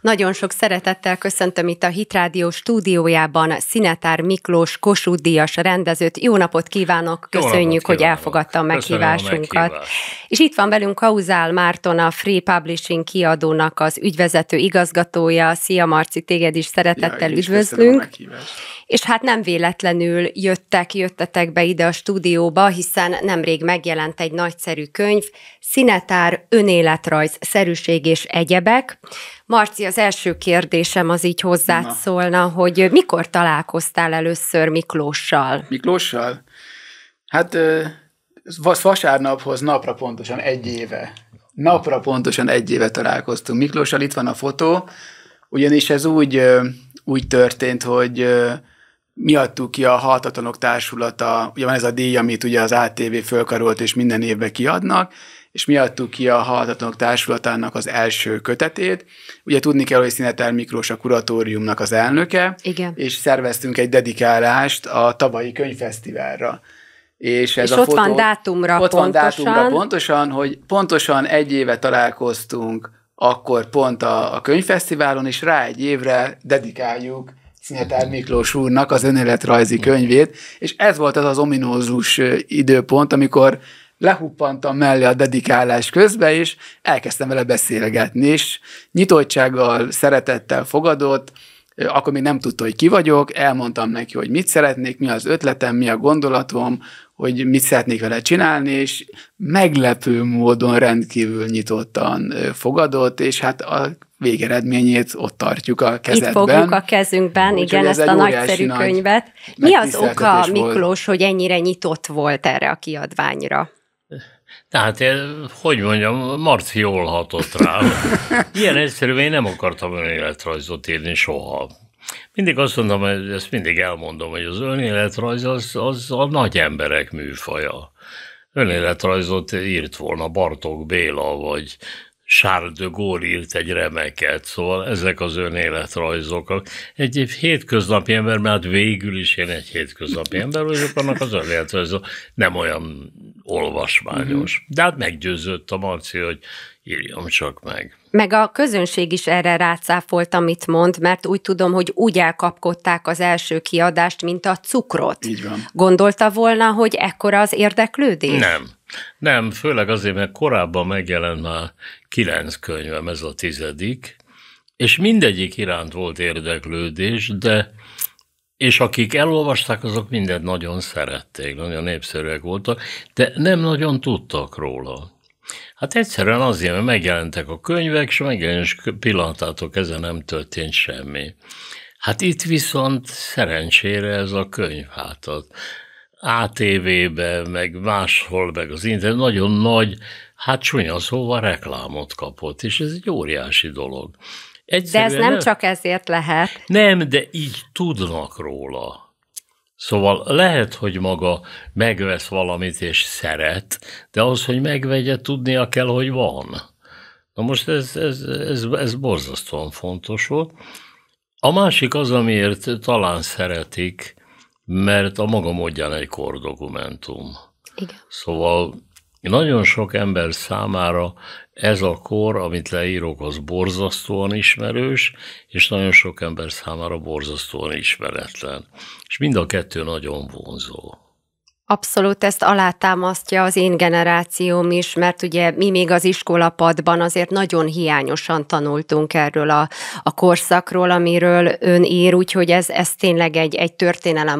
Nagyon sok szeretettel köszöntöm itt a Hitrádió stúdiójában Szinetár Miklós Kossuth Díjas rendezőt. Jó napot kívánok, köszönjük, napot hogy elfogadta a meghívásunkat. A És itt van velünk Kauzál Márton, a Free Publishing kiadónak az ügyvezető igazgatója. Szia Marci, téged is szeretettel ja, üdvözlünk. És hát nem véletlenül jöttek, jöttetek be ide a stúdióba, hiszen nemrég megjelent egy nagyszerű könyv, Szinetár önéletrajz, szerűség és egyebek, Marci, az első kérdésem az így hozzád Na. szólna, hogy mikor találkoztál először Miklóssal? Miklóssal? Hát vasárnaphoz napra pontosan egy éve. Napra pontosan egy éve találkoztunk Miklóssal, itt van a fotó, ugyanis ez úgy, úgy történt, hogy mi adtuk ki a Haltatlanok Társulata, ugye van ez a díj, amit ugye az ATV fölkarolt és minden évben kiadnak, és mi adtuk ki a Halhatatlanok Társulatának az első kötetét. Ugye tudni kell, hogy Szinetel Miklós a kuratóriumnak az elnöke, Igen. és szerveztünk egy dedikálást a tavalyi könyvfesztiválra. És, ez és a ott fotó, van dátumra ott pontosan. van dátumra pontosan, hogy pontosan egy éve találkoztunk akkor pont a, a könyvfesztiválon, és rá egy évre dedikáljuk Szinetár Miklós úrnak az önéletrajzi könyvét, és ez volt az az ominózus időpont, amikor lehuppantam mellé a dedikálás közben, és elkezdtem vele beszélgetni, és nyitottsággal, szeretettel fogadott, akkor még nem tudta, hogy ki vagyok, elmondtam neki, hogy mit szeretnék, mi az ötletem, mi a gondolatom, hogy mit szeretnék vele csinálni, és meglepő módon rendkívül nyitottan fogadott, és hát a végeredményét ott tartjuk a kezedben. Itt fogjuk a kezünkben, Úgy, igen, ez ezt a nagyszerű nagy könyvet. Mi az oka, Miklós, volt. hogy ennyire nyitott volt erre a kiadványra? Tehát, hogy mondjam, Marci jól hatott rá. Ilyen egyszerű, én nem akartam önéletrajzot írni soha. Mindig azt mondom, hogy ezt mindig elmondom, hogy az önéletrajz az, az a nagy emberek műfaja önéletrajzot írt volna Bartók Béla, vagy Charles de Gaulle írt egy remeket, szóval ezek az önéletrajzok. Egy, egy hétköznapi ember, mert hát végül is én egy hétköznapi ember vagyok, annak az önéletrajza nem olyan olvasmányos. Mhm. De hát meggyőzött a Marci, hogy írjam csak meg. Meg a közönség is erre rácáfolt, amit mond, mert úgy tudom, hogy úgy elkapkodták az első kiadást, mint a cukrot. Így van. Gondolta volna, hogy ekkora az érdeklődés? Nem. Nem, főleg azért, mert korábban megjelent már kilenc könyvem, ez a tizedik, és mindegyik iránt volt érdeklődés, de és akik elolvasták, azok mindent nagyon szerették, nagyon népszerűek voltak, de nem nagyon tudtak róla. Hát egyszerűen azért, mert megjelentek a könyvek, és megjelenés pillanatátok ezen nem történt semmi. Hát itt viszont szerencsére ez a könyv hátad. ATV-be, meg máshol, meg az internet, nagyon nagy, hát csúnya szóval reklámot kapott, és ez egy óriási dolog. Egyszerűen de ez nem, nem csak ezért lehet. Nem, de így tudnak róla. Szóval lehet, hogy maga megvesz valamit és szeret, de ahhoz, hogy megvegye, tudnia kell, hogy van. Na most ez, ez, ez, ez borzasztóan fontos volt. A másik az, amiért talán szeretik, mert a maga módján egy kordokumentum. Igen. Szóval nagyon sok ember számára ez a kor, amit leírok, az borzasztóan ismerős, és nagyon sok ember számára borzasztóan ismeretlen. És mind a kettő nagyon vonzó. Abszolút ezt alátámasztja az én generációm is, mert ugye mi még az iskolapadban azért nagyon hiányosan tanultunk erről a, a korszakról, amiről ön ír, úgyhogy ez, ez tényleg egy, egy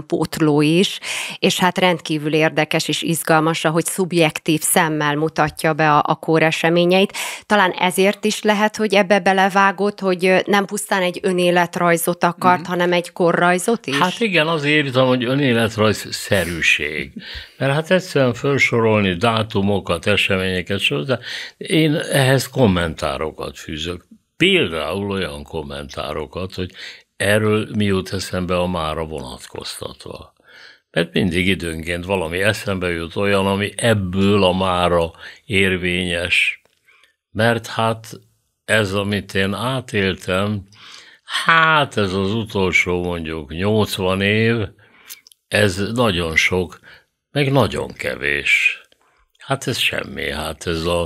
pótló is, és hát rendkívül érdekes és izgalmas, ahogy szubjektív szemmel mutatja be a, a kor eseményeit. Talán ezért is lehet, hogy ebbe belevágott, hogy nem pusztán egy önéletrajzot akart, mm. hanem egy korrajzot is? Hát igen, azért írtam, hogy önéletrajz szerűség. Mert hát egyszerűen felsorolni dátumokat, eseményeket, de én ehhez kommentárokat fűzök. Például olyan kommentárokat, hogy erről mi jut eszembe a mára vonatkoztatva. Mert mindig időnként valami eszembe jut olyan, ami ebből a mára érvényes. Mert hát ez, amit én átéltem, hát ez az utolsó mondjuk 80 év, ez nagyon sok meg nagyon kevés. Hát ez semmi, hát ez a,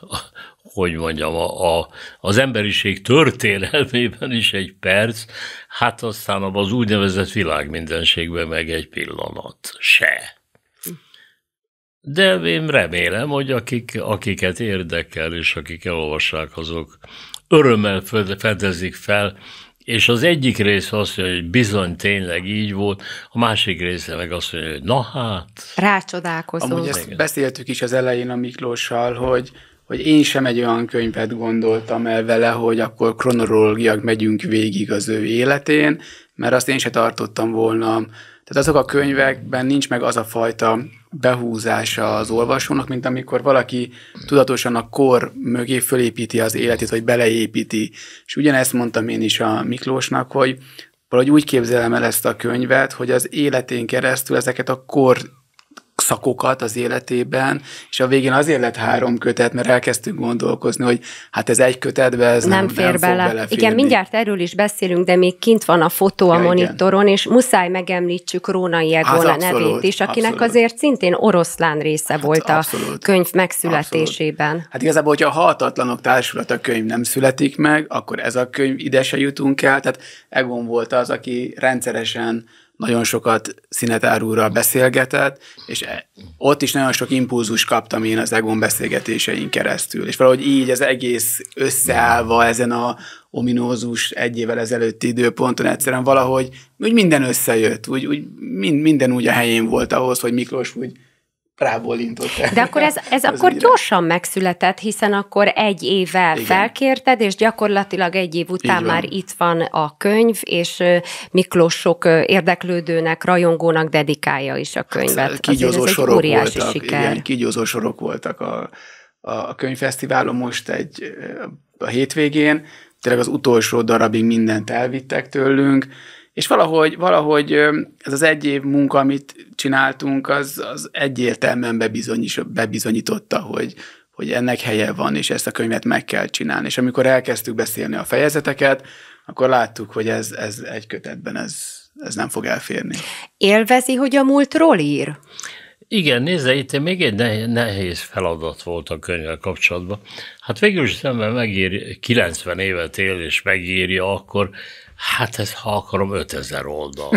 a hogy mondjam, a, a, az emberiség történelmében is egy perc, hát aztán az úgynevezett világ meg egy pillanat se. De én remélem, hogy akik, akiket érdekel és akik elolvassák, azok örömmel fedezik fel, és az egyik része azt mondja, hogy bizony tényleg így volt, a másik része meg azt mondja, hogy na hát... Rácsodálkozunk. Amúgy ezt Igen. beszéltük is az elején a Miklóssal, hogy, hogy én sem egy olyan könyvet gondoltam el vele, hogy akkor kronológiak megyünk végig az ő életén, mert azt én se tartottam volna. Tehát azok a könyvekben nincs meg az a fajta behúzása az olvasónak, mint amikor valaki tudatosan a kor mögé fölépíti az életét, vagy beleépíti. És ugyanezt mondtam én is a Miklósnak, hogy valahogy úgy képzelem el ezt a könyvet, hogy az életén keresztül ezeket a kor szakokat az életében, és a végén azért lett három kötet, mert elkezdtünk gondolkozni, hogy hát ez egy kötetbe, ez nem, nem fér nem bele. Fog igen, mindjárt erről is beszélünk, de még kint van a fotó a ja, monitoron, igen. és muszáj megemlítsük Rónai Egola hát nevét is, akinek abszolút. azért szintén oroszlán része hát volt abszolút, a könyv megszületésében. Abszolút. Hát igazából, hogyha a hatatlanok Társulata könyv nem születik meg, akkor ez a könyv ide se jutunk el, tehát Egon volt az, aki rendszeresen nagyon sokat színetárúrral beszélgetett, és e- ott is nagyon sok impulzus kaptam én az Egon beszélgetéseink keresztül, és valahogy így az egész összeállva ezen a ominózus egy évvel ezelőtti időponton egyszerűen valahogy úgy minden összejött, úgy, úgy mind, minden úgy a helyén volt ahhoz, hogy Miklós úgy rábólintott. De akkor ez, ez akkor ügyre. gyorsan megszületett, hiszen akkor egy évvel Igen. felkérted, és gyakorlatilag egy év után már itt van a könyv, és Miklós sok érdeklődőnek, rajongónak dedikálja is a hát, könyvet. Hát, kigyózó ez sorok óriási voltak, siker. Igen, kigyózó sorok voltak a, a könyvfesztiválon most egy a hétvégén, tényleg az utolsó darabig mindent elvittek tőlünk, és valahogy, valahogy ez az egy év munka, amit csináltunk, az, az egyértelműen bebizonyította, hogy, hogy ennek helye van, és ezt a könyvet meg kell csinálni. És amikor elkezdtük beszélni a fejezeteket, akkor láttuk, hogy ez, ez egy kötetben ez, ez nem fog elférni. Élvezi, hogy a múltról ír? Igen, nézze, itt még egy nehéz feladat volt a könyvvel kapcsolatban. Hát végül is szemben megír, 90 évet él és megírja, akkor hát ez, ha akarom, 5000 oldal.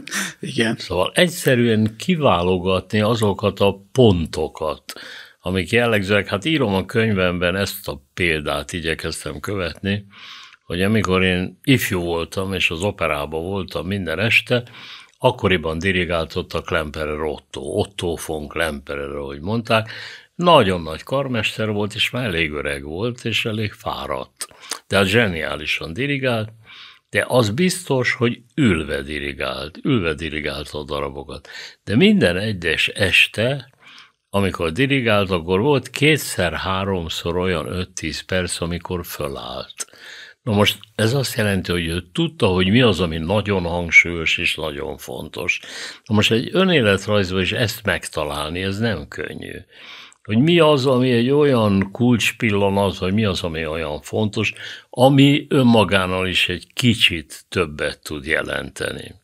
Igen. Szóval egyszerűen kiválogatni azokat a pontokat, amik jellegzőek, hát írom a könyvemben ezt a példát igyekeztem követni, hogy amikor én ifjú voltam, és az operában voltam minden este, Akkoriban dirigáltott a Klemperer Otto, Otto von Klemperer, ahogy mondták, nagyon nagy karmester volt, és már elég öreg volt, és elég fáradt. De Tehát zseniálisan dirigált, de az biztos, hogy ülve dirigált, ülve dirigált a darabokat. De minden egyes este, amikor dirigált, akkor volt kétszer-háromszor olyan 5-10 perc, amikor fölállt. Na most ez azt jelenti, hogy ő tudta, hogy mi az, ami nagyon hangsúlyos és nagyon fontos. Na most egy önéletrajzban is ezt megtalálni, ez nem könnyű. Hogy mi az, ami egy olyan kulcspillanat, vagy mi az, ami olyan fontos, ami önmagánál is egy kicsit többet tud jelenteni.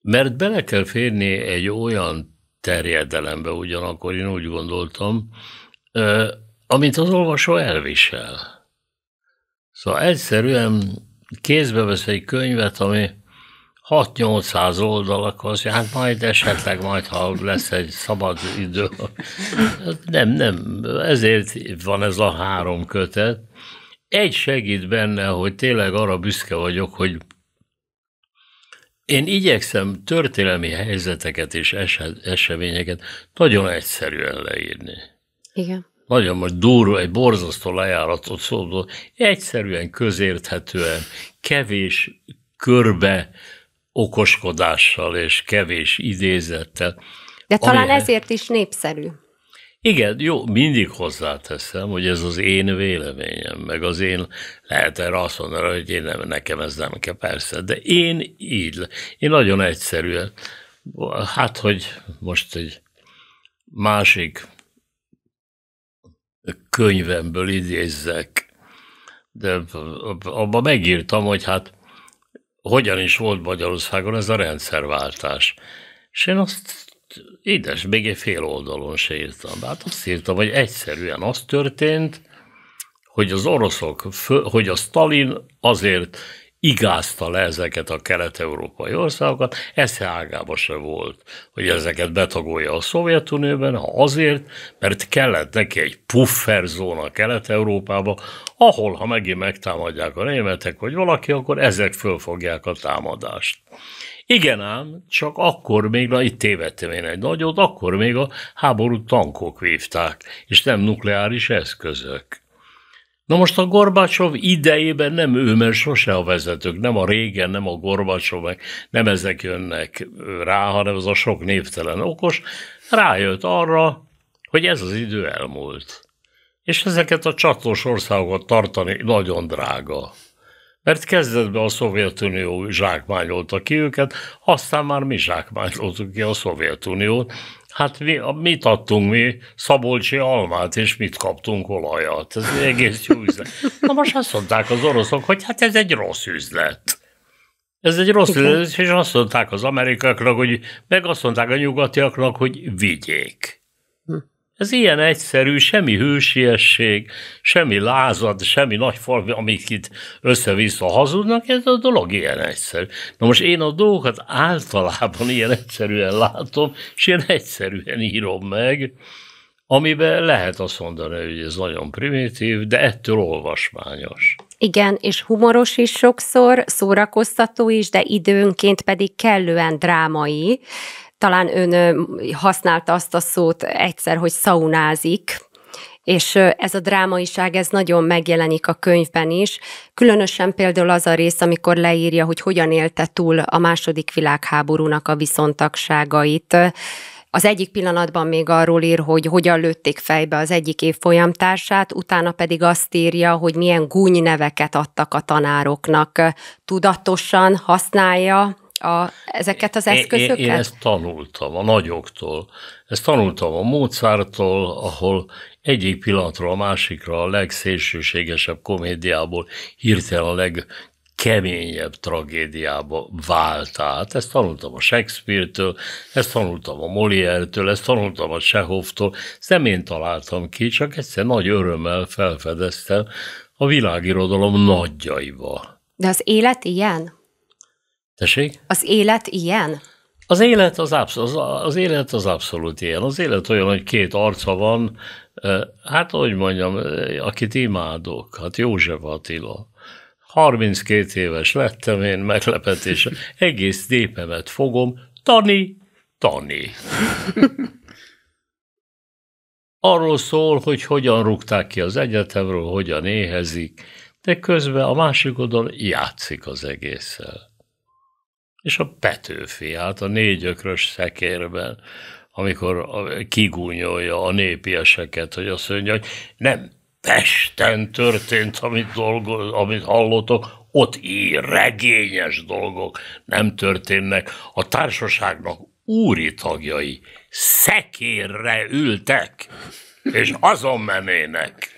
Mert bele kell férni egy olyan terjedelembe, ugyanakkor én úgy gondoltam, amit az olvasó elvisel. Szóval egyszerűen kézbe vesz egy könyvet, ami 6-800 oldalakhoz, hát majd esetleg majd, ha lesz egy szabad idő. Nem, nem, ezért van ez a három kötet. Egy segít benne, hogy tényleg arra büszke vagyok, hogy én igyekszem történelmi helyzeteket és eseményeket nagyon egyszerűen leírni. Igen nagyon most durva, egy borzasztó lejáratot szóló, egyszerűen közérthetően, kevés körbe okoskodással és kevés idézettel. De talán amihez... ezért is népszerű. Igen, jó, mindig hozzáteszem, hogy ez az én véleményem, meg az én, lehet erre azt mondani, hogy én nem, nekem ez nem kell, persze, de én így, én nagyon egyszerűen, hát, hogy most egy másik könyvemből idézzek, de abban megírtam, hogy hát hogyan is volt Magyarországon ez a rendszerváltás. És én azt, édes, még egy fél oldalon se írtam. Hát azt írtam, hogy egyszerűen az történt, hogy az oroszok, hogy a Stalin azért igázta le ezeket a kelet-európai országokat, esze ágába se volt, hogy ezeket betagolja a Szovjetunióban, ha azért, mert kellett neki egy pufferzóna Kelet-Európába, ahol, ha megint megtámadják a németek, vagy valaki, akkor ezek fölfogják a támadást. Igen ám, csak akkor még, na itt tévedtem én egy nagyot, akkor még a háború tankok vívták, és nem nukleáris eszközök. Na most a Gorbacsov idejében nem ő, mert sose a vezetők, nem a régen, nem a Gorbacsov, nem ezek jönnek rá, hanem az a sok névtelen okos, rájött arra, hogy ez az idő elmúlt. És ezeket a csatlós országokat tartani nagyon drága. Mert kezdetben a Szovjetunió zsákmányolta ki őket, aztán már mi zsákmányoltuk ki a Szovjetuniót, Hát mi, mit adtunk mi? Szabolcsi almát, és mit kaptunk olajat. Ez egy egész jó üzlet. Na most azt mondták az oroszok, hogy hát ez egy rossz üzlet. Ez egy rossz üzlet, és azt mondták az amerikaknak, hogy, meg azt mondták a nyugatiaknak, hogy vigyék. Ez ilyen egyszerű, semmi hősiesség, semmi lázad, semmi nagy fal, amik itt össze-vissza hazudnak, ez a dolog ilyen egyszerű. Na most én a dolgokat általában ilyen egyszerűen látom, és ilyen egyszerűen írom meg, amiben lehet azt mondani, hogy ez nagyon primitív, de ettől olvasmányos. Igen, és humoros is sokszor, szórakoztató is, de időnként pedig kellően drámai talán ön használta azt a szót egyszer, hogy szaunázik, és ez a drámaiság, ez nagyon megjelenik a könyvben is, különösen például az a rész, amikor leírja, hogy hogyan élte túl a második világháborúnak a viszontagságait, az egyik pillanatban még arról ír, hogy hogyan lőtték fejbe az egyik folyamtársát, utána pedig azt írja, hogy milyen gúny neveket adtak a tanároknak. Tudatosan használja a, ezeket az eszközöket? Én, én ezt tanultam a nagyoktól. Ezt tanultam a Mozarttól, ahol egyik pillanatra a másikra a legszélsőségesebb komédiából hirtelen a leg keményebb tragédiába vált át. Ezt tanultam a Shakespeare-től, ezt tanultam a Molière-től, ezt tanultam a Sehoff-tól. Ezt nem én találtam ki, csak egyszer nagy örömmel felfedeztem a világirodalom nagyjaiba. De az élet ilyen? Tessék? Az élet ilyen? Az élet az, abszolút, az élet az abszolút ilyen. Az élet olyan, hogy két arca van, hát hogy mondjam, akit imádok, hát József Attila. 32 éves lettem én, meglepetés. Egész népemet fogom, tani, tani. Arról szól, hogy hogyan rúgták ki az egyetemről, hogyan éhezik, de közben a másik oldalon játszik az egésszel és a Petőfi, hát a négyökrös szekérben, amikor kigúnyolja a népieseket, hogy azt mondja, hogy nem Pesten történt, amit, dolgoz, amit hallotok, ott ír regényes dolgok nem történnek. A társaságnak úri tagjai szekérre ültek, és azon menének.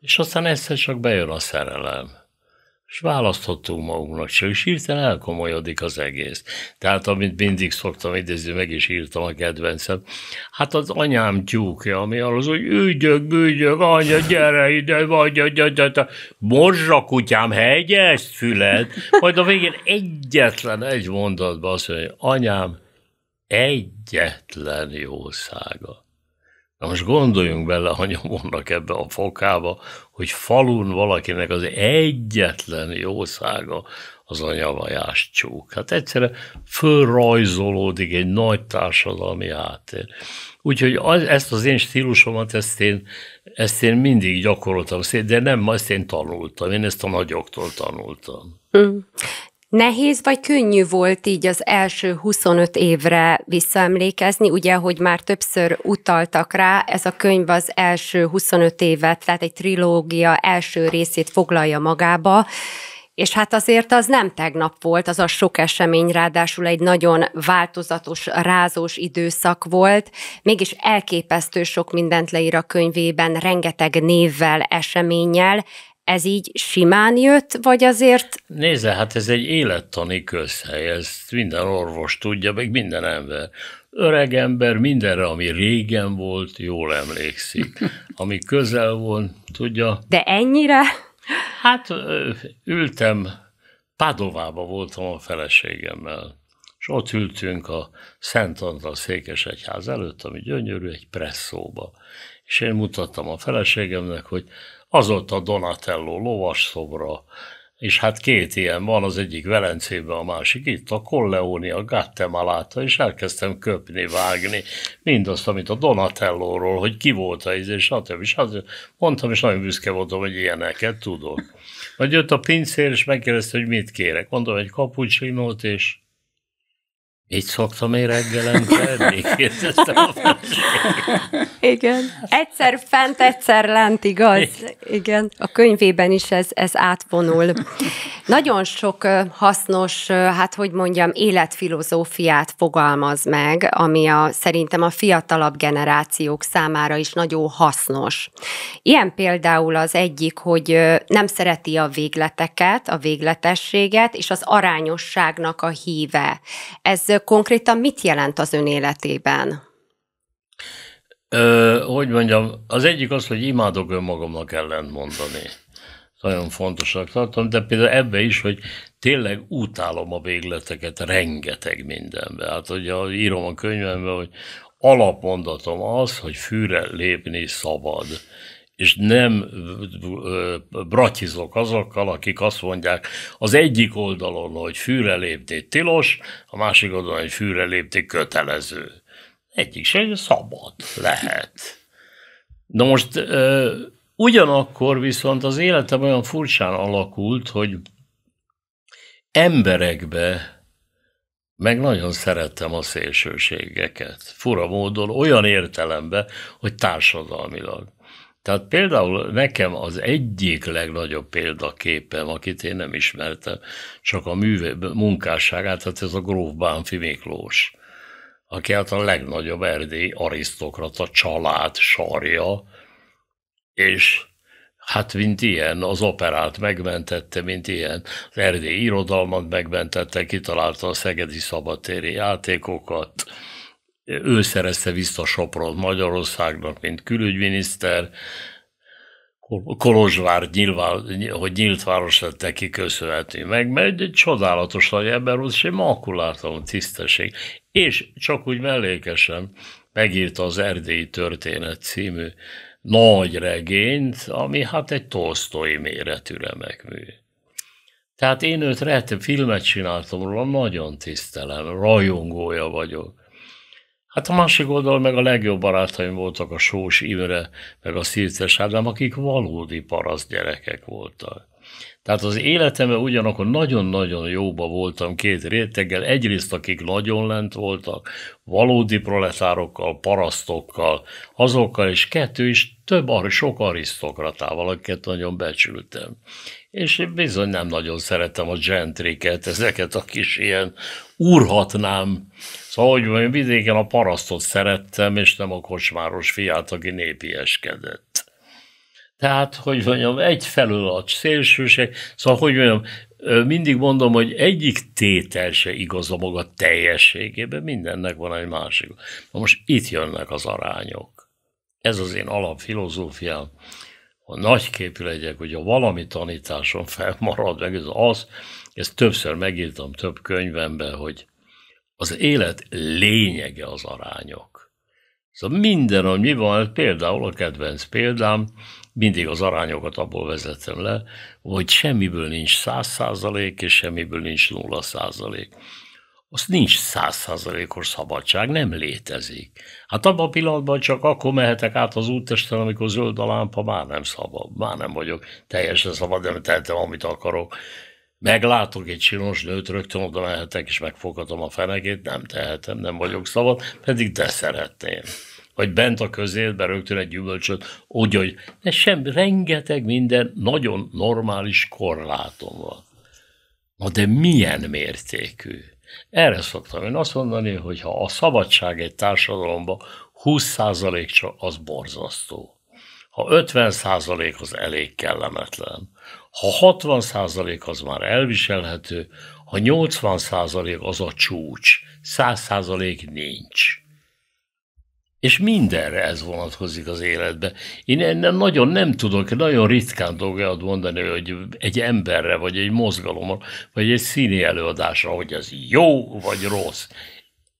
És aztán egyszer csak bejön a szerelem és választhatunk magunknak se, és hirtelen elkomolyodik az egész. Tehát, amit mindig szoktam idézni, meg is írtam a kedvencem, hát az anyám tyúkja, ami az, hogy ügyök, bügyök, anya, gyere ide, vagy, morzsa kutyám, hegyes füled, majd a végén egyetlen egy mondatban azt mondja, anyám, egyetlen jószága. Na most gondoljunk bele ha nyomónak ebbe a fokába, hogy falun valakinek az egyetlen jószága az a nyavajás csók. Hát egyszerűen fölrajzolódik egy nagy társadalmi háttér. Úgyhogy az, ezt az én stílusomat, ezt én, ezt én mindig gyakoroltam, de nem, ezt én tanultam, én ezt a nagyoktól tanultam. Hm. Nehéz vagy könnyű volt így az első 25 évre visszaemlékezni, ugye, hogy már többször utaltak rá, ez a könyv az első 25 évet, tehát egy trilógia első részét foglalja magába, és hát azért az nem tegnap volt, az a sok esemény, ráadásul egy nagyon változatos, rázós időszak volt. Mégis elképesztő sok mindent leír a könyvében, rengeteg névvel, eseménnyel ez így simán jött, vagy azért? Nézze, hát ez egy élettani közhely, ezt minden orvos tudja, meg minden ember. Öreg ember mindenre, ami régen volt, jól emlékszik. Ami közel volt, tudja. De ennyire? Hát ültem, Padovába voltam a feleségemmel, és ott ültünk a Szent Antal Székesegyház előtt, ami gyönyörű, egy presszóba. És én mutattam a feleségemnek, hogy Azóta Donatello lovas szobra és hát két ilyen van, az egyik Velencében, a másik itt, a Colleoni, a Gattemaláta, és elkezdtem köpni, vágni mindazt, amit a Donatellóról, hogy ki volt a íz, izé, és stb. Hát stb. Mondtam, és nagyon büszke voltam, hogy ilyeneket tudok. Vagy jött a pincér, és megkérdezte, hogy mit kérek. Mondom, egy kapucsinót, és így szoktam én reggelente a Igen. Egyszer fent, egyszer lent, igaz? Igen. A könyvében is ez, ez átvonul. Nagyon sok hasznos, hát hogy mondjam, életfilozófiát fogalmaz meg, ami a, szerintem a fiatalabb generációk számára is nagyon hasznos. Ilyen például az egyik, hogy nem szereti a végleteket, a végletességet, és az arányosságnak a híve. Ez konkrétan mit jelent az ön életében? Ö, hogy mondjam, az egyik az, hogy imádok önmagamnak ellent mondani. Nagyon fontosnak tartom, de például ebbe is, hogy tényleg utálom a végleteket rengeteg mindenbe. Hát ugye írom a könyvembe, hogy alapmondatom az, hogy fűre lépni szabad és nem bratizlok azokkal, akik azt mondják az egyik oldalon, hogy fűrelépté tilos, a másik oldalon, hogy fűrelépté kötelező. Egyik se szabad lehet. Na most ugyanakkor viszont az életem olyan furcsán alakult, hogy emberekbe meg nagyon szerettem a szélsőségeket. Fura módon, olyan értelemben, hogy társadalmilag. Tehát például nekem az egyik legnagyobb példaképem, akit én nem ismertem, csak a műve, munkásságát, tehát ez a Gróf Bánfi Miklós, aki hát a legnagyobb erdély arisztokrata család sarja, és hát mint ilyen, az operát megmentette, mint ilyen, az erdély irodalmat megmentette, kitalálta a szegedi szabadtéri játékokat, ő szerezte vissza Sopront Magyarországnak, mint külügyminiszter, Kolozsvár nyilván, hogy nyílt város lett neki köszönhető meg, mert egy csodálatos nagy ember volt, és egy makulátlan tisztesség. És csak úgy mellékesen megírta az Erdélyi Történet című nagy regényt, ami hát egy tolsztói méretű mű. Tehát én őt rejtem, filmet csináltam róla, nagyon tisztelem, rajongója vagyok. Hát a másik oldal meg a legjobb barátaim voltak a Sós Imre, meg a Szirces Ádám, akik valódi paraszt gyerekek voltak. Tehát az életemben ugyanakkor nagyon-nagyon jóba voltam két réteggel, egyrészt akik nagyon lent voltak, valódi proletárokkal, parasztokkal, azokkal is kettő is több, sok arisztokratával, akiket nagyon becsültem. És én bizony nem nagyon szeretem a gentriket, ezeket a kis ilyen urhatnám Szóval, hogy én vidéken a parasztot szerettem, és nem a kocsmáros fiát, aki népieskedett. Tehát, hogy mondjam, egyfelől a szélsőség, szóval, hogy mondjam, mindig mondom, hogy egyik tétel se igaz a maga teljességében, mindennek van egy másik. Na most itt jönnek az arányok. Ez az én alapfilozófiám. Ha nagyképű legyek, hogy a valami tanításon felmarad, meg ez az, ezt többször megírtam több könyvemben, hogy az élet lényege az arányok. Szóval minden, ami van, például a kedvenc példám, mindig az arányokat abból vezetem le, hogy semmiből nincs száz százalék, és semmiből nincs nulla százalék. Az nincs százalékos szabadság, nem létezik. Hát abban a pillanatban csak akkor mehetek át az úttesten, amikor zöld a lámpa, már nem szabad, már nem vagyok teljesen szabad, nem tehetem, amit akarok meglátok egy csinos nőt, rögtön oda mehetek, és megfoghatom a fenekét, nem tehetem, nem vagyok szabad, pedig de szeretném. Vagy bent a közétben rögtön egy gyümölcsöt, úgy, hogy de sem, rengeteg minden, nagyon normális korlátom van. Na de milyen mértékű? Erre szoktam én azt mondani, hogy ha a szabadság egy társadalomban 20% csak az borzasztó. Ha 50% az elég kellemetlen. Ha 60% az már elviselhető, ha 80% az a csúcs, 100% nincs. És mindenre ez vonatkozik az életbe. Én ennem nagyon nem tudok, nagyon ritkán dolgokat mondani, hogy egy emberre, vagy egy mozgalomra, vagy egy színi előadásra, hogy ez jó vagy rossz.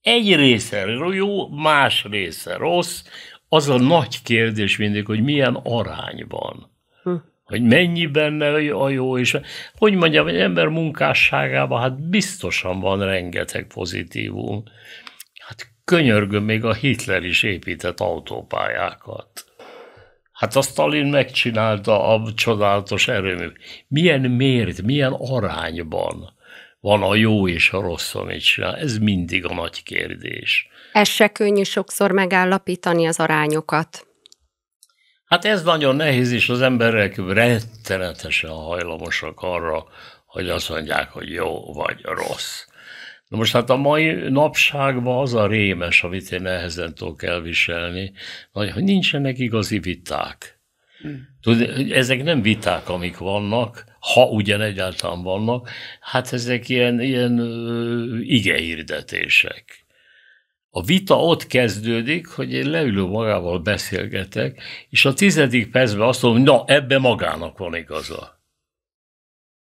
Egy része jó, más része rossz. Az a nagy kérdés mindig, hogy milyen arányban hogy mennyiben a jó, és hogy mondjam, egy ember munkásságában hát biztosan van rengeteg pozitívum. Hát könyörgöm, még a Hitler is épített autópályákat. Hát a Stalin megcsinálta a csodálatos erőmű. Milyen mért, milyen arányban van a jó és a rossz, amit csinál? Ez mindig a nagy kérdés. Ez se könnyű sokszor megállapítani az arányokat. Hát ez nagyon nehéz, és az emberek rettenetesen hajlamosak arra, hogy azt mondják, hogy jó vagy rossz. Na most hát a mai napságban az a rémes, amit én nehezen tudok elviselni, hogy nincsenek igazi viták. Hmm. Tud, ezek nem viták, amik vannak, ha ugyan egyáltalán vannak, hát ezek ilyen, ilyen igehirdetések a vita ott kezdődik, hogy én leülök magával beszélgetek, és a tizedik percben azt mondom, na, ebbe magának van igaza.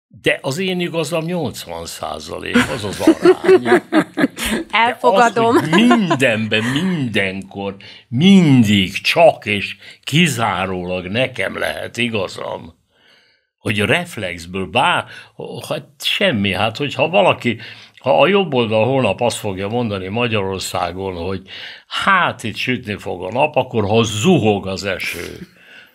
De az én igazam 80 százalék, az az arány. Elfogadom. az, hogy mindenben, mindenkor, mindig, csak és kizárólag nekem lehet igazam. Hogy a reflexből, bár, hát semmi, hát hogyha valaki ha a jobb oldal holnap azt fogja mondani Magyarországon, hogy hát itt sütni fog a nap, akkor ha zuhog az eső,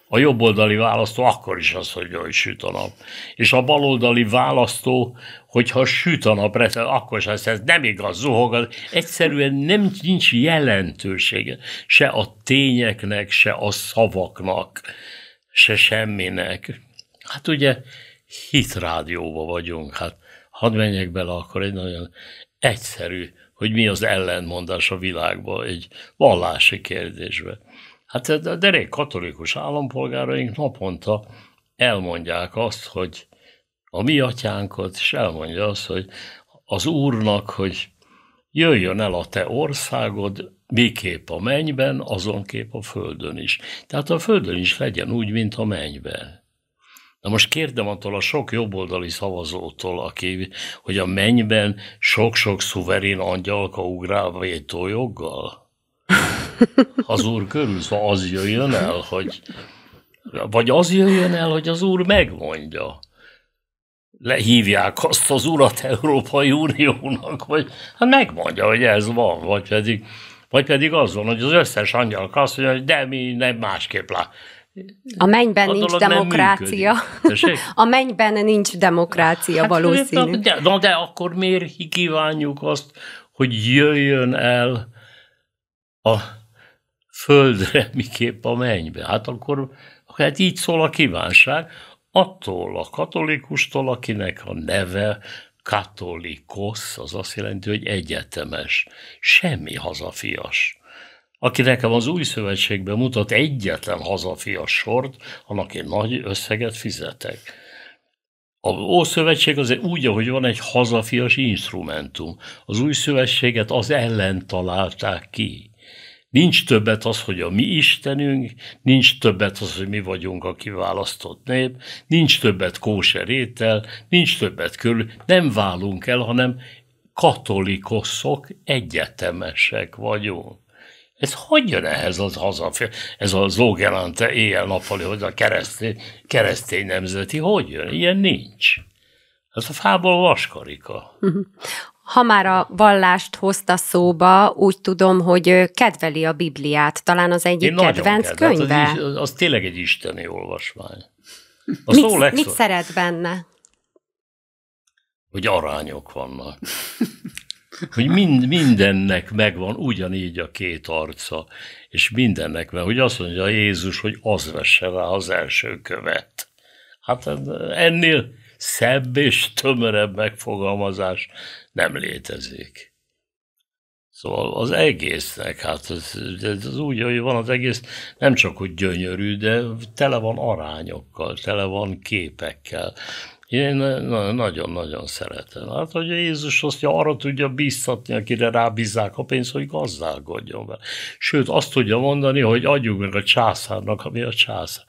a jobboldali választó akkor is azt mondja, hogy süt a nap. És a baloldali választó, hogyha süt a nap, akkor is azt ez nem igaz, zuhog. Az. Egyszerűen nem nincs jelentősége se a tényeknek, se a szavaknak, se semminek. Hát ugye hitrádióba vagyunk, hát hadd menjek bele akkor egy nagyon egyszerű, hogy mi az ellentmondás a világban egy vallási kérdésbe. Hát a derék katolikus állampolgáraink naponta elmondják azt, hogy a mi atyánkot, és elmondja azt, hogy az Úrnak, hogy jöjjön el a te országod, miképp a mennyben, azonképp a földön is. Tehát a földön is legyen úgy, mint a mennyben. Na most kérdem attól a sok jobboldali szavazótól, aki, hogy a mennyben sok-sok szuverén angyalka ugrál tojoggal, Az úr körül, szóval az jöjjön el, hogy... Vagy az jöjjön el, hogy az úr megmondja. Lehívják azt az urat Európai Uniónak, vagy hát megmondja, hogy ez van, vagy pedig, vagy pedig az van, hogy az összes angyalka azt mondja, hogy de mi nem másképp lát a mennyben a nincs demokrácia. a mennyben nincs demokrácia hát, valószínű. Hát, de, de, de akkor miért kívánjuk azt, hogy jöjjön el a földre, miképp a mennybe? Hát akkor hát így szól a kívánság, attól a katolikustól, akinek a neve katolikosz, az azt jelenti, hogy egyetemes, semmi hazafias aki nekem az új szövetségben mutat egyetlen hazafias sort, annak én nagy összeget fizetek. A Ószövetség az úgy, ahogy van egy hazafias instrumentum. Az új szövetséget az ellen találták ki. Nincs többet az, hogy a mi Istenünk, nincs többet az, hogy mi vagyunk a kiválasztott nép, nincs többet kóser étel, nincs többet körül, nem válunk el, hanem katolikusok egyetemesek vagyunk. Ez hogy jön ehhez az hazafi, Ez a zlógelante éjjel-nappali, hogy a keresztény, keresztény nemzeti, hogy jön? Ilyen nincs. Ez a fából vaskarika. Ha már a vallást hozta szóba, úgy tudom, hogy kedveli a Bibliát. Talán az egyik Én kedvenc kedvelt, hát könyve. Az, az tényleg egy isteni olvasmány. A mit, legszor... mit szeret benne? Hogy arányok vannak. hogy mind, mindennek megvan ugyanígy a két arca, és mindennek van, hogy azt mondja Jézus, hogy az vesse rá az első követ. Hát ennél szebb és tömörebb megfogalmazás nem létezik. Szóval az egésznek, hát ez, ez, úgy, hogy van az egész, nem csak hogy gyönyörű, de tele van arányokkal, tele van képekkel. Én nagyon-nagyon szeretem. Hát, hogy Jézus azt hogy arra tudja bíztatni, akire rábízzák a pénzt, hogy gazdálkodjon vele. Sőt, azt tudja mondani, hogy adjuk meg a császárnak, ami a császár.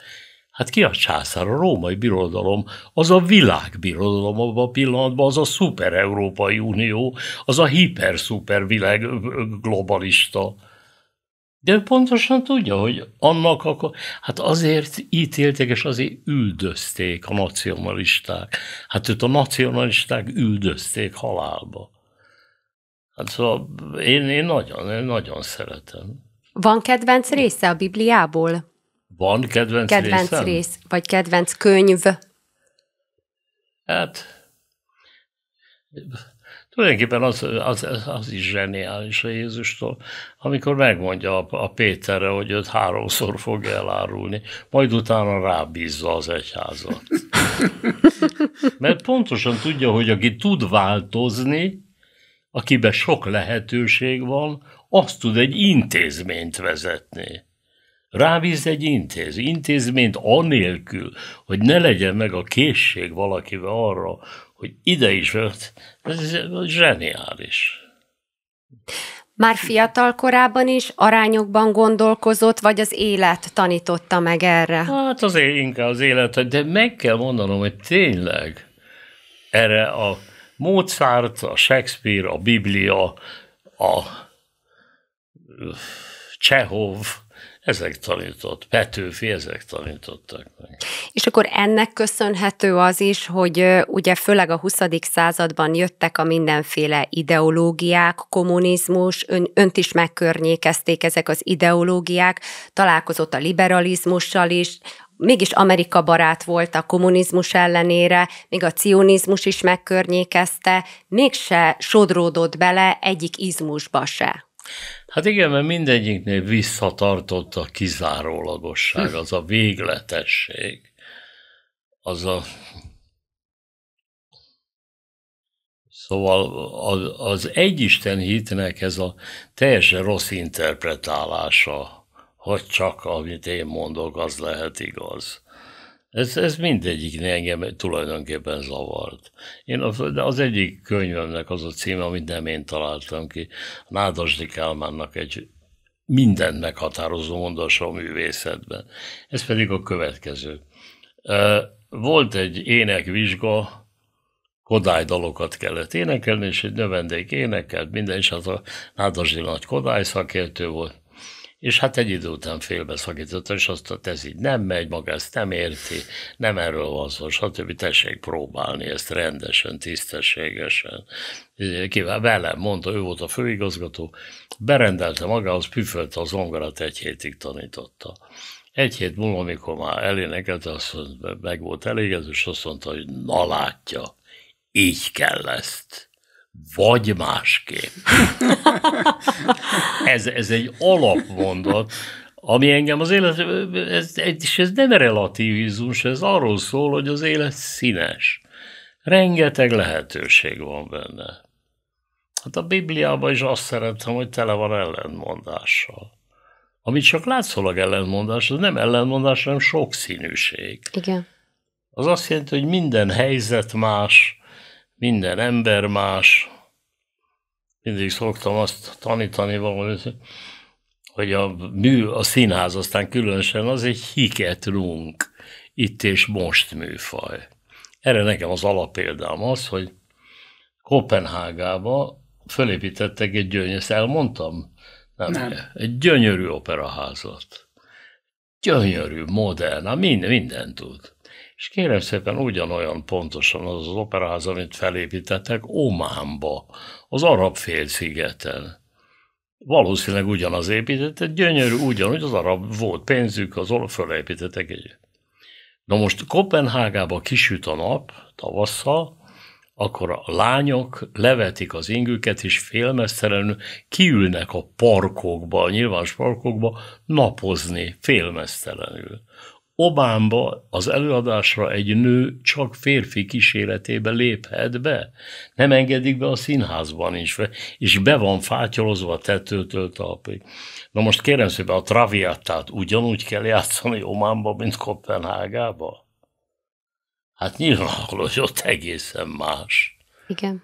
Hát ki a császár? A római birodalom, az a világbirodalom abban a pillanatban, az a szuper Európai Unió, az a hiper-szuper világ globalista de pontosan tudja, hogy annak akkor, hát azért ítélték, és azért üldözték a nacionalisták. Hát őt a nacionalisták üldözték halálba. Hát szóval én, én nagyon, én nagyon szeretem. Van kedvenc része a Bibliából? Van kedvenc, kedvenc részem? rész, vagy kedvenc könyv? Hát Tulajdonképpen az, az, az is zseniális a Jézustól, amikor megmondja a, a Péterre, hogy őt háromszor fog elárulni, majd utána rábízza az egyházat. Mert pontosan tudja, hogy aki tud változni, akiben sok lehetőség van, azt tud egy intézményt vezetni. Rábíz egy intéz, intézményt anélkül, hogy ne legyen meg a készség valakivel arra, hogy ide is volt, ez zseniális. Már fiatal korában is arányokban gondolkozott, vagy az élet tanította meg erre? Hát az inkább az élet, de meg kell mondanom, hogy tényleg erre a Mozart, a Shakespeare, a Biblia, a Csehov, ezek tanított, Petőfi, ezek tanítottak meg. És akkor ennek köszönhető az is, hogy ugye főleg a 20. században jöttek a mindenféle ideológiák, kommunizmus, ön, önt is megkörnyékezték ezek az ideológiák, találkozott a liberalizmussal is, mégis Amerika barát volt a kommunizmus ellenére, még a cionizmus is megkörnyékezte, mégse sodródott bele egyik izmusba se. Hát igen, mert mindegyiknél visszatartott a kizárólagosság, hm. az a végletesség, az a... Szóval az, az egyisten hitnek ez a teljesen rossz interpretálása, hogy csak amit én mondok, az lehet igaz. Ez, ez mindegyik engem tulajdonképpen zavart. Én az, de az egyik könyvemnek az a címe, amit nem én találtam ki, Nádasdi Kálmánnak egy mindent meghatározó mondása a művészetben. Ez pedig a következő. Volt egy énekvizsga, Kodály dalokat kellett énekelni, és egy növendék énekelt minden, és hát a Nádasdi nagy Kodály szakértő volt és hát egy idő után félbeszakította, és azt mondta, ez így nem megy, maga ezt nem érti, nem erről van szó, stb. Tessék próbálni ezt rendesen, tisztességesen. Kivel velem, mondta, ő volt a főigazgató, berendelte magához, püfölte az zongorát, egy hétig tanította. Egy hét múlva, amikor már elénekelte, azt mondta, meg volt elégedve, és azt mondta, hogy na látja, így kell ezt vagy másképp. ez, ez egy alapmondat, ami engem az élet, ez, és ez nem relativizmus, ez arról szól, hogy az élet színes. Rengeteg lehetőség van benne. Hát a Bibliában is azt szeretem, hogy tele van ellentmondással. Amit csak látszólag ellentmondás, az nem ellentmondás, hanem sokszínűség. Igen. Az azt jelenti, hogy minden helyzet más, minden ember más. Mindig szoktam azt tanítani valamit, hogy a mű, a színház aztán különösen az egy hiket runk, itt és most műfaj. Erre nekem az alapéldám az, hogy Kopenhágába fölépítettek egy gyönyörű, ezt elmondtam? Nem. Nem. Egy gyönyörű operaházat. Gyönyörű, modern, minden, minden tud és kérem szépen ugyanolyan pontosan az az operáz, amit felépítettek Ománba, az arab félszigeten. Valószínűleg ugyanaz építettek, gyönyörű, ugyanúgy az arab volt pénzük, az olaf fölépítettek egy. Na most Kopenhágába kisüt a nap, tavasszal, akkor a lányok levetik az ingüket, és félmesztelenül kiülnek a parkokba, a nyilvános parkokba napozni félmesztelenül. Obámba az előadásra egy nő csak férfi kíséretébe léphet be. Nem engedik be a színházban is, és be van fátyolozva tetőtől talpig. Na most kérem szépen, a Traviátát, ugyanúgy kell játszani Ománba, mint Kopenhágába? Hát nyilván hogy ott egészen más. Igen.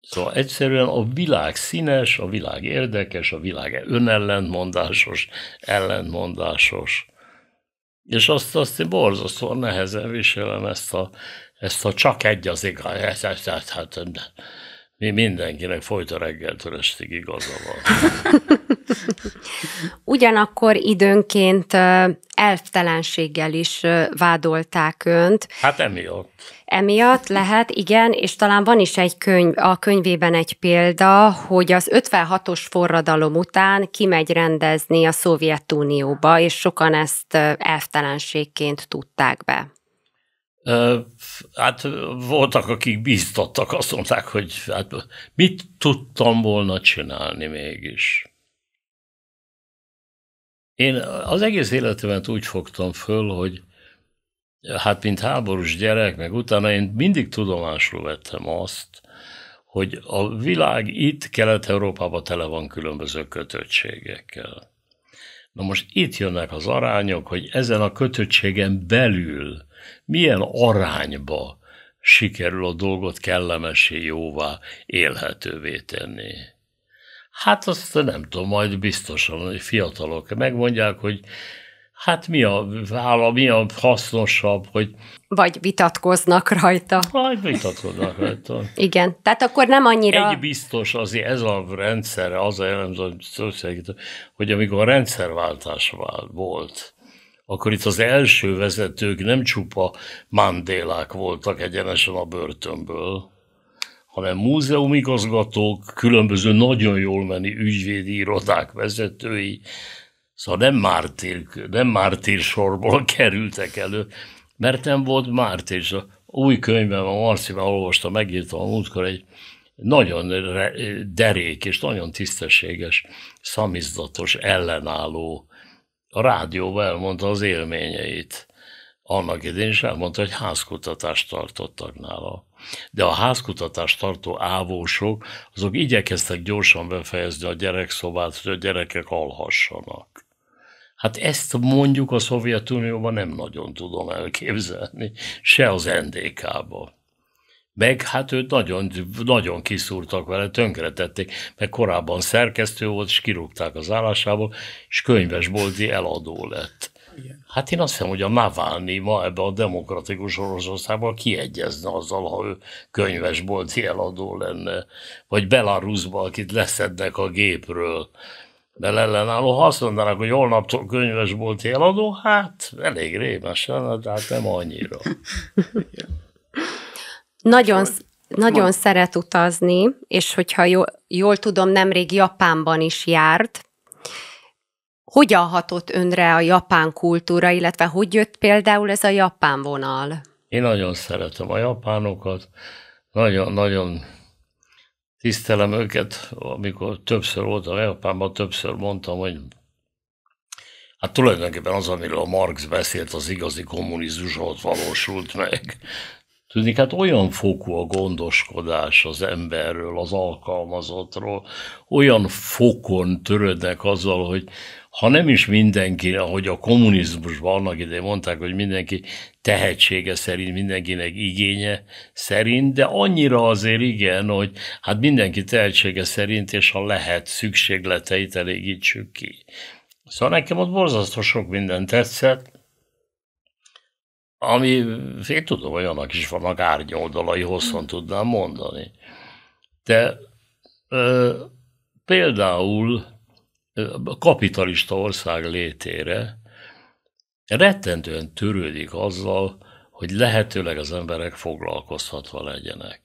Szóval egyszerűen a világ színes, a világ érdekes, a világ önellentmondásos, ellentmondásos és azt, azt én borzasztóan nehezen viselem ezt a, ezt a csak egy az igaz, ezt, ezt, ezt, hát, mi mindenkinek folyt a reggeltől estig igaza van. Ugyanakkor időnként elvtelenséggel is vádolták önt. Hát emiatt. Emiatt lehet, igen, és talán van is egy könyv, a könyvében egy példa, hogy az 56-os forradalom után kimegy rendezni a Szovjetunióba, és sokan ezt elvtelenségként tudták be. Hát voltak, akik bíztattak, azt mondták, hogy hát mit tudtam volna csinálni mégis. Én az egész életemet úgy fogtam föl, hogy hát mint háborús gyerek, meg utána én mindig tudomásul vettem azt, hogy a világ itt, Kelet-Európában tele van különböző kötöttségekkel. Na most itt jönnek az arányok, hogy ezen a kötöttségen belül milyen arányba sikerül a dolgot kellemesé, jóvá, élhetővé tenni. Hát azt nem tudom, majd biztosan, hogy fiatalok megmondják, hogy hát mi a vála, mi a hasznosabb, hogy... Vagy vitatkoznak rajta. Vagy vitatkoznak rajta. Igen, tehát akkor nem annyira... Egy biztos azért ez a rendszer, az a jellemző, hogy amikor a rendszerváltás volt, akkor itt az első vezetők nem csupa mandélák voltak egyenesen a börtönből, hanem múzeumigazgatók, különböző nagyon jól menni ügyvédi irodák vezetői, szóval nem mártír, nem mártír sorból kerültek elő, mert nem volt mártír. Új könyvben, a Marci már olvasta, megírta a múltkor egy nagyon derék és nagyon tisztességes, szamizdatos, ellenálló a rádióban elmondta az élményeit annak idén is elmondta, hogy házkutatást tartottak nála. De a házkutatást tartó ávósok, azok igyekeztek gyorsan befejezni a gyerekszobát, hogy a gyerekek alhassanak. Hát ezt mondjuk a Szovjetunióban nem nagyon tudom elképzelni, se az NDK-ba. Meg hát őt nagyon, nagyon kiszúrtak vele, tönkretették, meg korábban szerkesztő volt, és kirúgták az állásából, és könyvesbolti eladó lett. Igen. Hát én azt hiszem, hogy a Navalnyi ma ebbe a demokratikus Oroszországban kiegyezne azzal, ha ő könyvesbolti eladó lenne, vagy Belarusba, akit leszednek a gépről mert ellenálló, ha azt mondanak, hogy holnaptól könyvesbolti eladó, hát elég rémesen, de hát nem annyira. nagyon, nagyon ma... szeret utazni, és hogyha jól, jól tudom, nemrég Japánban is járt, hogyan hatott önre a japán kultúra, illetve hogy jött például ez a japán vonal? Én nagyon szeretem a japánokat, nagyon-nagyon tisztelem őket, amikor többször voltam Japánban, többször mondtam, hogy hát tulajdonképpen az, amiről a Marx beszélt, az igazi kommunizmus ott valósult meg. Tudni, hát olyan fokú a gondoskodás az emberről, az alkalmazottról, olyan fokon törődnek azzal, hogy ha nem is mindenki, ahogy a kommunizmusban annak idején mondták, hogy mindenki tehetsége szerint, mindenkinek igénye szerint, de annyira azért igen, hogy hát mindenki tehetsége szerint, és ha lehet, szükségleteit elégítsük ki. Szóval nekem ott borzasztó sok minden tetszett, ami én tudom, hogy annak is vannak árnyoldalai, hosszan tudnám mondani. De ö, például kapitalista ország létére, rettentően törődik azzal, hogy lehetőleg az emberek foglalkozhatva legyenek.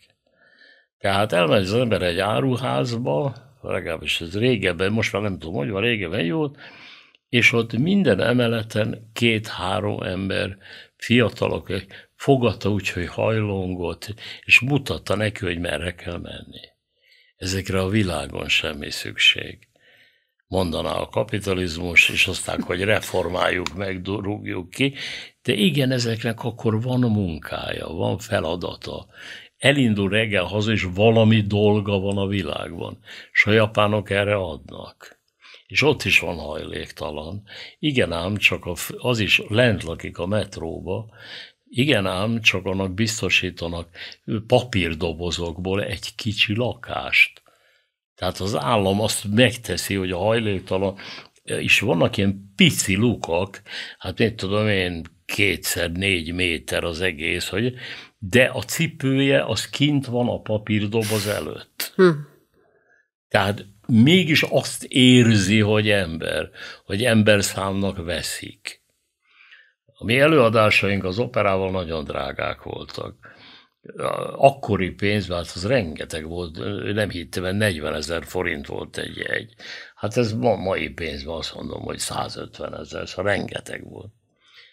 Tehát elmegy az ember egy áruházba, legalábbis ez régebben, most már nem tudom, hogy van, régebben jó, és ott minden emeleten két-három ember, fiatalok, fogadta úgy, hogy hajlongott, és mutatta neki, hogy merre kell menni. Ezekre a világon semmi szükség mondaná a kapitalizmus, és aztán, hogy reformáljuk, meg, rúgjuk ki, de igen, ezeknek akkor van munkája, van feladata. Elindul reggel haza, és valami dolga van a világban, és a japánok erre adnak és ott is van hajléktalan. Igen ám, csak az is lent lakik a metróba, igen ám, csak annak biztosítanak papírdobozokból egy kicsi lakást. Tehát az állam azt megteszi, hogy a hajléktalan, és e, vannak ilyen pici lukak, hát én tudom én, kétszer négy méter az egész, hogy de a cipője az kint van a papírdoboz előtt. Hm. Tehát mégis azt érzi, hogy ember, hogy ember számnak veszik. A mi előadásaink az operával nagyon drágák voltak akkori pénzben, hát az rengeteg volt, nem hittem, mert 40 ezer forint volt egy egy. Hát ez ma, mai pénzben azt mondom, hogy 150 ezer, szóval rengeteg volt.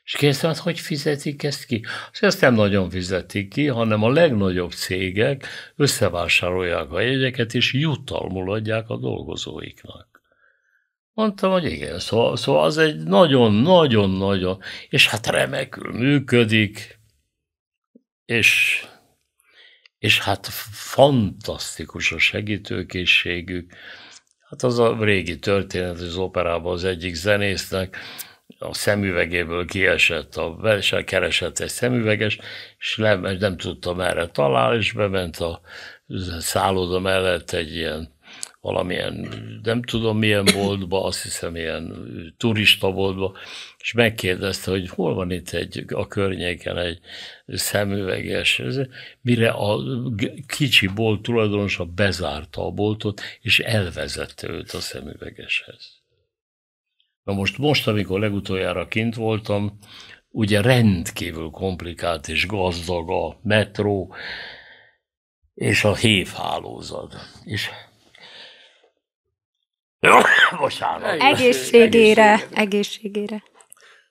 És kérdeztem, hát hogy fizetik ezt ki? És ezt nem nagyon fizetik ki, hanem a legnagyobb cégek összevásárolják a jegyeket, és jutalmul adják a dolgozóiknak. Mondtam, hogy igen, szóval, szóval az egy nagyon-nagyon-nagyon, és hát remekül működik, és és hát fantasztikus a segítőkészségük. Hát az a régi történet, az operában az egyik zenésznek a szemüvegéből kiesett, a versen keresett egy szemüveges, és nem, nem tudta merre talál, és bement a szálloda mellett egy ilyen valamilyen, nem tudom milyen boltba, azt hiszem ilyen turista boltba, és megkérdezte, hogy hol van itt egy, a környéken egy szemüveges, mire a kicsi bolt tulajdonosa bezárta a boltot, és elvezette őt a szemüvegeshez. Na most, most, amikor legutoljára kint voltam, ugye rendkívül komplikált és gazdag a metró, és a hívhálózat. És Bocsánat. Egészségére, egészségére.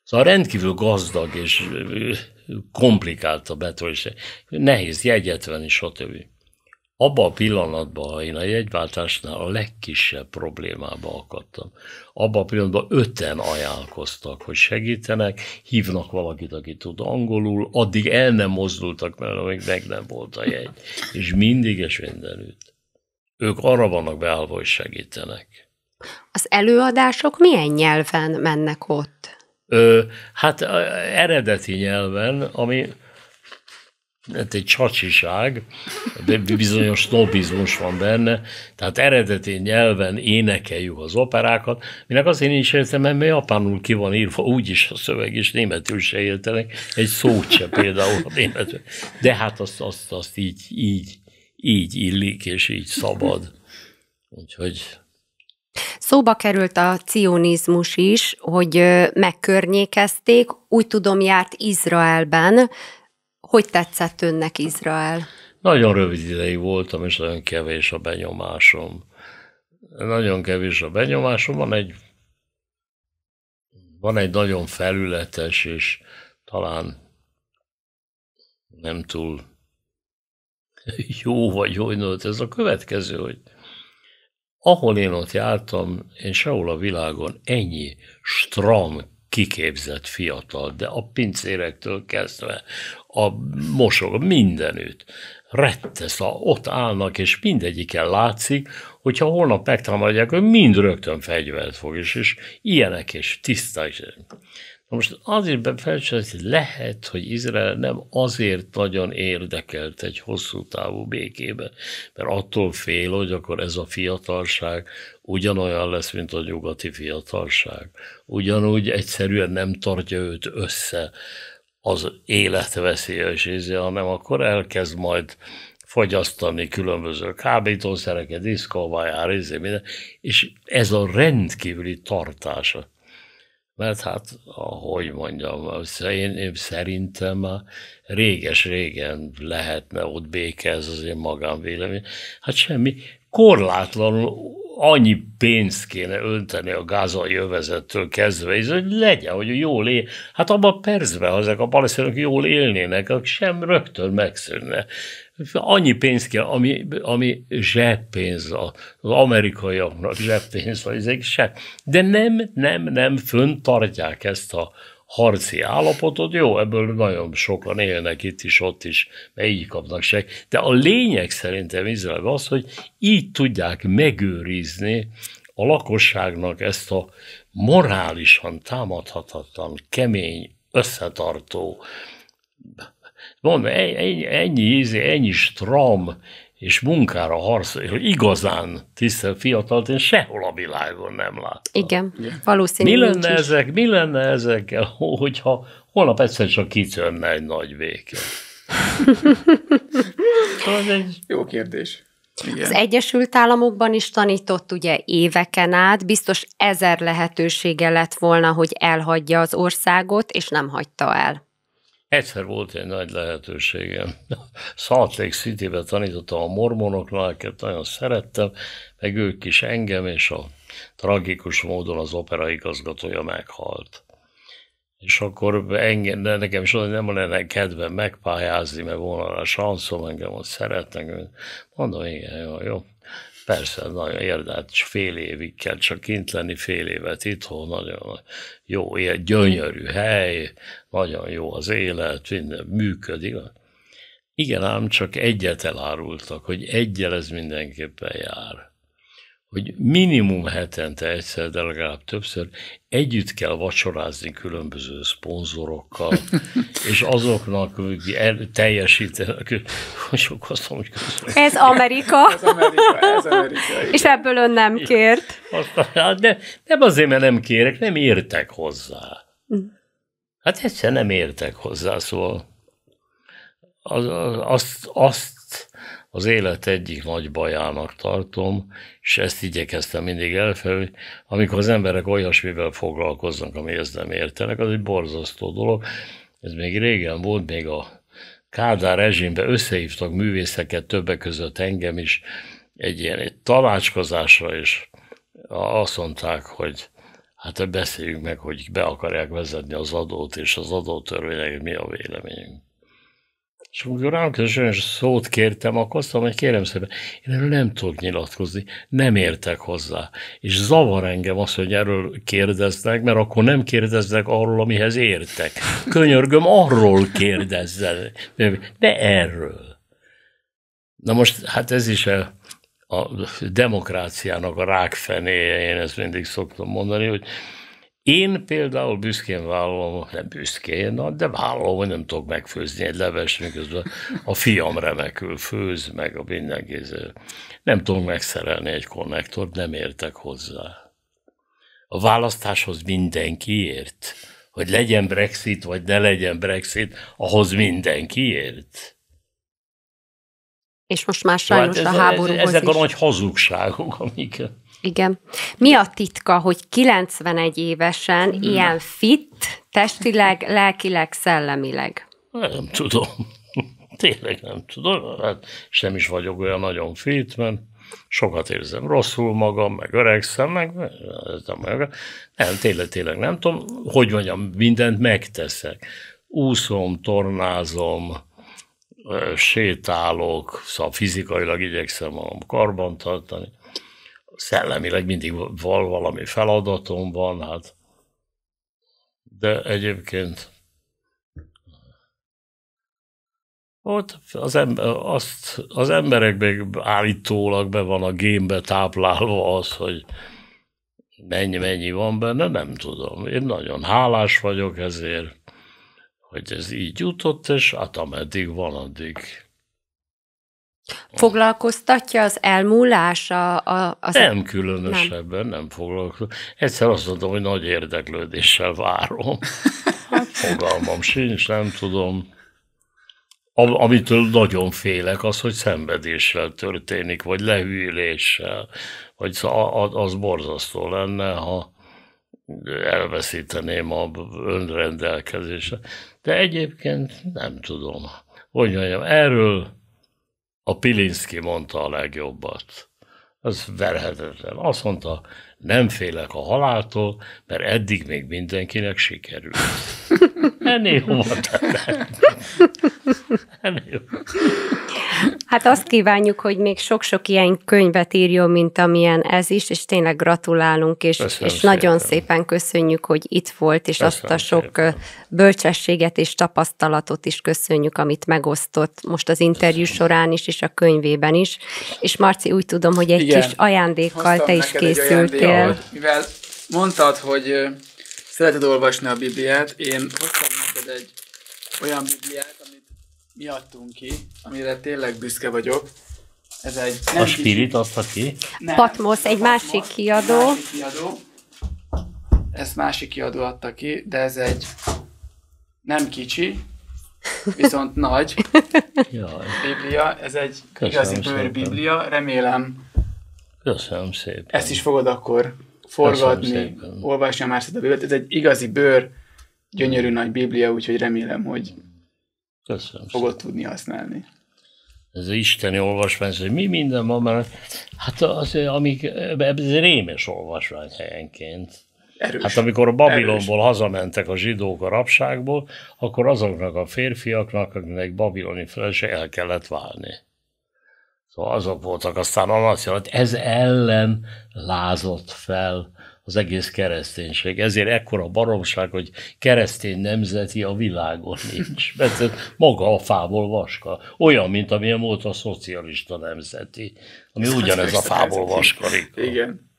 Szóval rendkívül gazdag és komplikált a betölése. Nehéz jegyet venni, stb. Abban a pillanatban, ha én a jegyváltásnál a legkisebb problémába akadtam, abban a pillanatban öten ajánlkoztak, hogy segítenek, hívnak valakit, aki tud angolul, addig el nem mozdultak, mert még meg nem volt a jegy. És mindig és mindenütt. Ők arra vannak beállva, hogy segítenek. Az előadások milyen nyelven mennek ott? Ö, hát eredeti nyelven, ami hát egy csacsiság, de bizonyos snobizmus van benne, tehát eredeti nyelven énekeljük az operákat, minek azért nincs értem, mert japánul ki van írva, úgyis a szöveg is németül se értenek, egy szót se például a németül. De hát azt, azt, azt így, így, így illik, és így szabad. Úgyhogy Szóba került a cionizmus is, hogy megkörnyékezték, úgy tudom járt Izraelben. Hogy tetszett önnek Izrael? Nagyon rövid ideig voltam, és nagyon kevés a benyomásom. Nagyon kevés a benyomásom, van egy, van egy nagyon felületes, és talán nem túl jó vagy hogy, ez a következő, hogy ahol én ott jártam, én sehol a világon ennyi stram kiképzett fiatal, de a pincérektől kezdve, a mosog, mindenütt. Rettesz, ott állnak, és mindegyiken látszik, hogyha holnap megtámadják, hogy mind rögtön fegyvert fog, és, és ilyenek, és tiszta. És most azért felcsinálni, hogy lehet, hogy Izrael nem azért nagyon érdekelt egy hosszú távú békében, mert attól fél, hogy akkor ez a fiatalság ugyanolyan lesz, mint a nyugati fiatalság. Ugyanúgy egyszerűen nem tartja őt össze az életveszélyes íze, izé, hanem akkor elkezd majd fogyasztani különböző kábítószereket, diszkóvá izé, és ez a rendkívüli tartása mert hát, ahogy mondjam, én, én szerintem már réges-régen lehetne ott béke, ez az én magánvélemény. Hát semmi, korlátlanul annyi pénzt kéne önteni a gázai övezettől kezdve, és hogy legyen, hogy jól él. Hát abban a percben, ha ezek a palesztinok jól élnének, akkor sem rögtön megszűnne. Annyi pénz kell, ami, ami zseppénz az amerikaiaknak, zseppénz, vagy ezek se. De nem, nem, nem, fönn ezt a, harci állapotot, jó, ebből nagyon sokan élnek itt is, ott is, mert így kapnak seg. De a lényeg szerintem Izraelben az, hogy így tudják megőrizni a lakosságnak ezt a morálisan támadhatatlan, kemény, összetartó, mondom, ennyi, ennyi, ennyi stram, és munkára harcoló, igazán tisztelt fiatalt én sehol a világon nem láttam. Igen, valószínűleg. Mi lenne, ezek, mi lenne ezekkel, hogyha holnap egyszer csak kitörne egy nagy béke? egy... Jó kérdés. Igen. Az Egyesült Államokban is tanított ugye éveken át, biztos ezer lehetősége lett volna, hogy elhagyja az országot, és nem hagyta el. Egyszer volt egy nagy lehetőségem. Salt Lake City-be tanítottam a mormonoknak, akiket nagyon szerettem, meg ők is engem, és a tragikus módon az opera igazgatója meghalt. És akkor engem, de nekem is olyan nem lenne kedvem megpályázni, mert volna a sanszom, engem ott szeretnek. Mondom, igen, jó, jó. Persze, nagyon érdekes, hát fél évig kell csak kint lenni, fél évet itthon, nagyon jó, ilyen gyönyörű hely, nagyon jó az élet, minden működik. Igen, ám csak egyet elárultak, hogy egyel ez mindenképpen jár hogy minimum hetente egyszer, de legalább többször együtt kell vacsorázni különböző szponzorokkal, és azoknak el, teljesítenek. Sok azt mondom, hogy köszönöm. Ez Amerika. ez Amerika, ez Amerika és ebből ön nem kért. Aztán, hát de nem azért, mert nem kérek, nem értek hozzá. Hm. Hát egyszer nem értek hozzá, szóval az, az, azt, azt az élet egyik nagy bajának tartom, és ezt igyekeztem mindig elfelelni, amikor az emberek olyasmivel foglalkoznak, ezt nem értenek, az egy borzasztó dolog. Ez még régen volt, még a Kádár rezsimbe összehívtak művészeket, többek között engem is, egy ilyen egy tanácskozásra, és azt mondták, hogy hát beszéljünk meg, hogy be akarják vezetni az adót, és az adótörvények mi a véleményünk. És amikor rám közös szót kértem, akkor azt mondom, hogy kérem szépen, én erről nem tudok nyilatkozni, nem értek hozzá. És zavar engem az, hogy erről kérdeznek, mert akkor nem kérdeznek arról, amihez értek. Könyörgöm, arról kérdezzen, de erről. Na most, hát ez is a, a demokráciának a rákfenéje, én ezt mindig szoktam mondani, hogy én például büszkén vállalom, nem büszkén, de vállalom, hogy nem tudok megfőzni egy leves, miközben a fiam remekül főz, meg a mindenki. Nem tudok megszerelni egy konnektort, nem értek hozzá. A választáshoz mindenki ért. Hogy legyen Brexit, vagy ne legyen Brexit, ahhoz mindenki ért. És most már szóval sajnos hát ez, a háborúhoz Ezek is. a nagy hazugságok, amiket igen. Mi a titka, hogy 91 évesen hmm. ilyen fit, testileg, lelkileg, szellemileg? Nem tudom. Tényleg nem tudom. Hát, és nem is vagyok olyan nagyon fit, mert sokat érzem rosszul magam, meg öregszem, meg nem, nem tényleg, tényleg nem tudom, hogy mondjam, mindent megteszek. Úszom, tornázom, sétálok, szóval fizikailag igyekszem magam karbantartani szellemileg mindig val valami feladatom van, hát. De egyébként ott az, ember, azt, az emberek még állítólag be van a gémbe táplálva az, hogy mennyi-mennyi van benne, nem tudom. Én nagyon hálás vagyok ezért, hogy ez így jutott, és hát ameddig van, addig Foglalkoztatja az elmúlás? A, a, az nem különösebben, nem, nem foglalkoztat. Egyszer azt mondom, hogy nagy érdeklődéssel várom. Hát fogalmam sincs, nem tudom. amitől nagyon félek, az, hogy szenvedéssel történik, vagy lehűléssel, vagy az borzasztó lenne, ha elveszíteném a önrendelkezésre. De egyébként nem tudom. Hogy mondjam, erről a Pilinszki mondta a legjobbat. Ez verhetetlen. Azt mondta, nem félek a haláltól, mert eddig még mindenkinek sikerült. Ennél hova Hát azt kívánjuk, hogy még sok-sok ilyen könyvet írjon, mint amilyen ez is, és tényleg gratulálunk, és, és szépen. nagyon szépen köszönjük, hogy itt volt, és Köszönöm azt a sok szépen. bölcsességet és tapasztalatot is köszönjük, amit megosztott most az interjú Köszönöm. során is, és a könyvében is. És Marci, úgy tudom, hogy egy Igen. kis ajándékkal Hoztam te is készültél. mivel mondtad, hogy Szereted olvasni a Bibliát. Én hoztam neked egy olyan Bibliát, amit mi adtunk ki, amire tényleg büszke vagyok. Ez egy nem a Spirit kis... azt ki? Nem, Patmos, egy Patmos, másik kiadó. Másik kiadó. Ezt másik kiadó adta ki, de ez egy nem kicsi, viszont nagy Biblia. Ez egy Köszönöm igazi bőrbiblia, remélem. Köszönöm szépen. Ezt is fogod akkor forgatni, olvasni a másodat a Bibliát. Ez egy igazi bőr, gyönyörű mm. nagy Biblia, úgyhogy remélem, hogy Köszönöm fogod szépen. tudni használni. Ez isteni olvasmány, hogy mi minden van, mert hát az, amik, ez rémes olvasmány helyenként. Erős. Hát amikor a Babilonból erős. hazamentek a zsidók a rabságból, akkor azoknak a férfiaknak, akinek babiloni felesége el kellett válni. Szóval azok voltak, aztán a hogy ez ellen lázott fel az egész kereszténység. Ezért ekkora baromság, hogy keresztény nemzeti a világon nincs. Mert ez maga a fából vaska. Olyan, mint amilyen volt a szocialista nemzeti, ami ugyanez a fából vaska. Igen.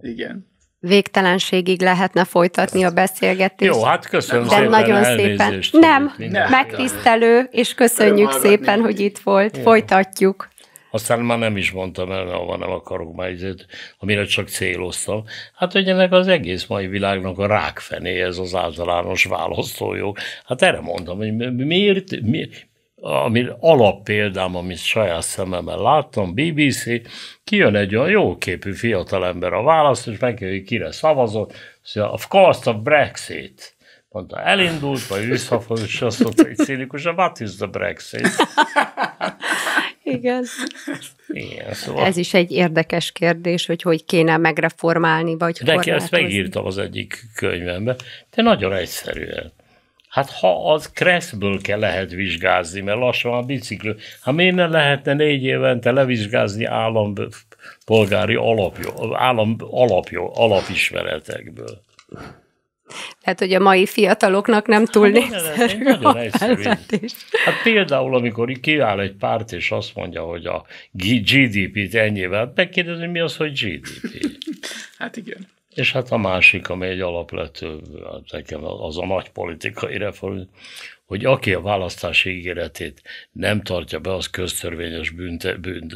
Igen végtelenségig lehetne folytatni a beszélgetést. Jó, hát köszönöm szépen. nagyon szépen. Nem, megtisztelő, és köszönjük szépen, hogy itt volt. Folytatjuk aztán már nem is mondtam el, mert van, nem akarok már, ezért, amire csak céloztam. Hát hogy ennek az egész mai világnak a rákfené ez az általános választójog. Hát erre mondtam, hogy miért, mi, ami példám, amit saját szememmel láttam, BBC, kijön egy olyan jóképű fiatalember a választ, és megkérdezi, kire szavazott, szóval, of course, a Brexit mondta, elindult, vagy visszafogott, és azt mondta, hogy cínikusan, what is the Brexit? Igen. Igen, szóval. Ez is egy érdekes kérdés, hogy hogy kéne megreformálni, vagy De ki ezt megírtam az egyik könyvembe, de nagyon egyszerűen. Hát ha az Kresszből kell lehet vizsgázni, mert lassan a biciklő, ha miért ne lehetne négy évente levizsgázni állampolgári alapjó, állam alapjó, alapismeretekből? Lehet, hogy a mai fiataloknak nem túl hát, népszerű a Hát például, amikor kiáll egy párt, és azt mondja, hogy a GDP-t ennyivel, hát mi az, hogy GDP? Hát igen. És hát a másik, ami egy alapvető, hát nekem az a nagy politikai reform, hogy aki a választási ígéretét nem tartja be, az köztörvényes bünte, bünt,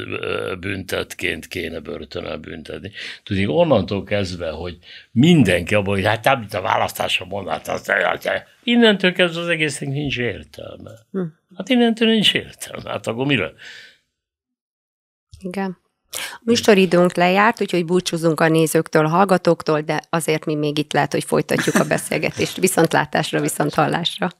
büntetként kéne börtönel büntetni. Tudni, onnantól kezdve, hogy mindenki abban, hogy hát amit a választásra mondhat, azt, innentől kezdve az egésznek nincs értelme. Hm. Hát innentől nincs értelme. Hát akkor mire? Igen. A műsoridőnk lejárt, úgyhogy búcsúzunk a nézőktől, a hallgatóktól, de azért mi még itt lehet, hogy folytatjuk a beszélgetést. Viszontlátásra, viszont hallásra.